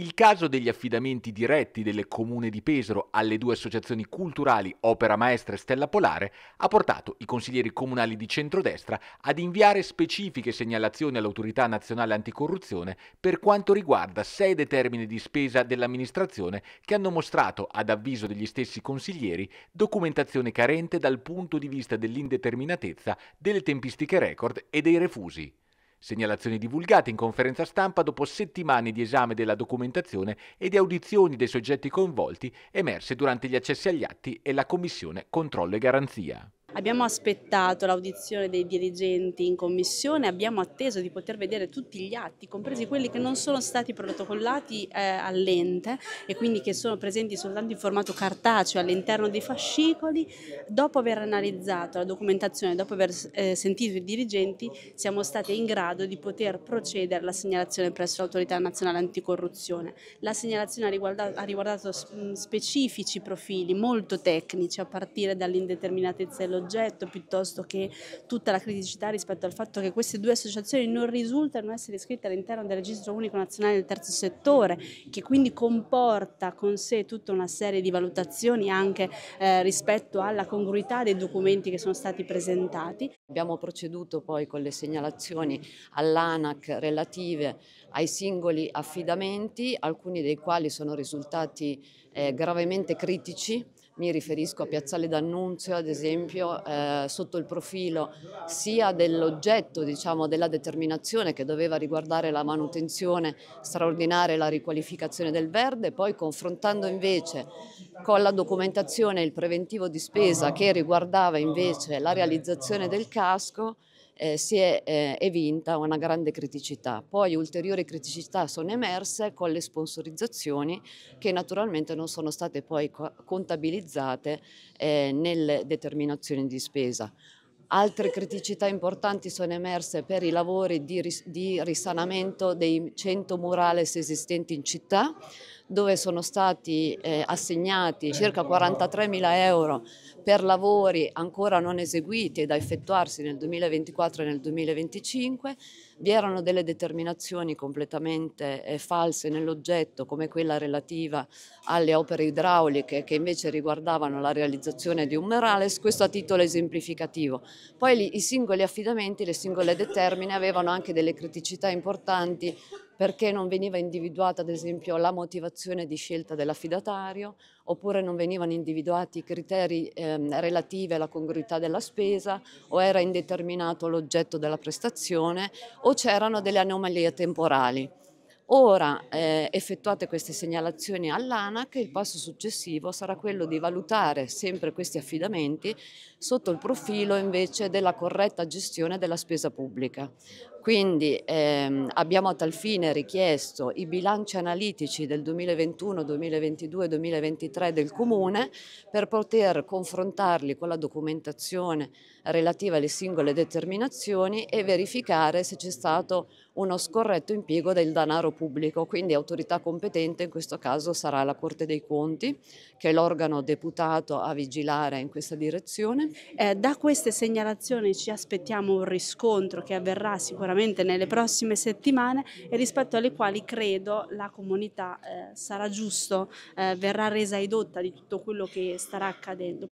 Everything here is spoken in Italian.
Il caso degli affidamenti diretti delle Comune di Pesaro alle due associazioni culturali Opera Maestra e Stella Polare ha portato i consiglieri comunali di centrodestra ad inviare specifiche segnalazioni all'autorità nazionale anticorruzione per quanto riguarda sei determini di spesa dell'amministrazione che hanno mostrato, ad avviso degli stessi consiglieri, documentazione carente dal punto di vista dell'indeterminatezza, delle tempistiche record e dei refusi. Segnalazioni divulgate in conferenza stampa dopo settimane di esame della documentazione e di audizioni dei soggetti coinvolti emerse durante gli accessi agli atti e la Commissione Controllo e Garanzia. Abbiamo aspettato l'audizione dei dirigenti in commissione, abbiamo atteso di poter vedere tutti gli atti, compresi quelli che non sono stati protocollati eh, all'ente e quindi che sono presenti soltanto in formato cartaceo all'interno dei fascicoli. Dopo aver analizzato la documentazione, dopo aver eh, sentito i dirigenti, siamo stati in grado di poter procedere alla segnalazione presso l'autorità nazionale anticorruzione. La segnalazione ha riguardato, ha riguardato specifici profili molto tecnici a partire dall'indeterminatezza dello progetto piuttosto che tutta la criticità rispetto al fatto che queste due associazioni non risultano essere iscritte all'interno del registro unico nazionale del terzo settore, che quindi comporta con sé tutta una serie di valutazioni anche eh, rispetto alla congruità dei documenti che sono stati presentati. Abbiamo proceduto poi con le segnalazioni all'ANAC relative ai singoli affidamenti, alcuni dei quali sono risultati eh, gravemente critici mi riferisco a Piazzale D'Annunzio ad esempio eh, sotto il profilo sia dell'oggetto diciamo, della determinazione che doveva riguardare la manutenzione straordinaria e la riqualificazione del verde, poi confrontando invece con la documentazione il preventivo di spesa che riguardava invece la realizzazione del casco, eh, si è eh, evinta una grande criticità. Poi ulteriori criticità sono emerse con le sponsorizzazioni che naturalmente non sono state poi contabilizzate eh, nelle determinazioni di spesa. Altre criticità importanti sono emerse per i lavori di, ris di risanamento dei 100 murales esistenti in città, dove sono stati eh, assegnati circa 43 mila euro per lavori ancora non eseguiti e da effettuarsi nel 2024 e nel 2025. Vi erano delle determinazioni completamente eh, false nell'oggetto, come quella relativa alle opere idrauliche che invece riguardavano la realizzazione di un merales, questo a titolo esemplificativo. Poi li, i singoli affidamenti, le singole determine avevano anche delle criticità importanti perché non veniva individuata ad esempio la motivazione di scelta dell'affidatario oppure non venivano individuati i criteri ehm, relativi alla congruità della spesa o era indeterminato l'oggetto della prestazione o c'erano delle anomalie temporali. Ora, eh, effettuate queste segnalazioni all'ANAC, il passo successivo sarà quello di valutare sempre questi affidamenti sotto il profilo invece della corretta gestione della spesa pubblica. Quindi ehm, abbiamo a tal fine richiesto i bilanci analitici del 2021, 2022, 2023 del Comune per poter confrontarli con la documentazione relativa alle singole determinazioni e verificare se c'è stato uno scorretto impiego del denaro pubblico. Quindi autorità competente in questo caso sarà la Corte dei Conti, che è l'organo deputato a vigilare in questa direzione. Eh, da queste segnalazioni ci aspettiamo un riscontro che avverrà sicuramente sicuramente nelle prossime settimane e rispetto alle quali credo la comunità eh, sarà giusto, eh, verrà resa edotta di tutto quello che starà accadendo.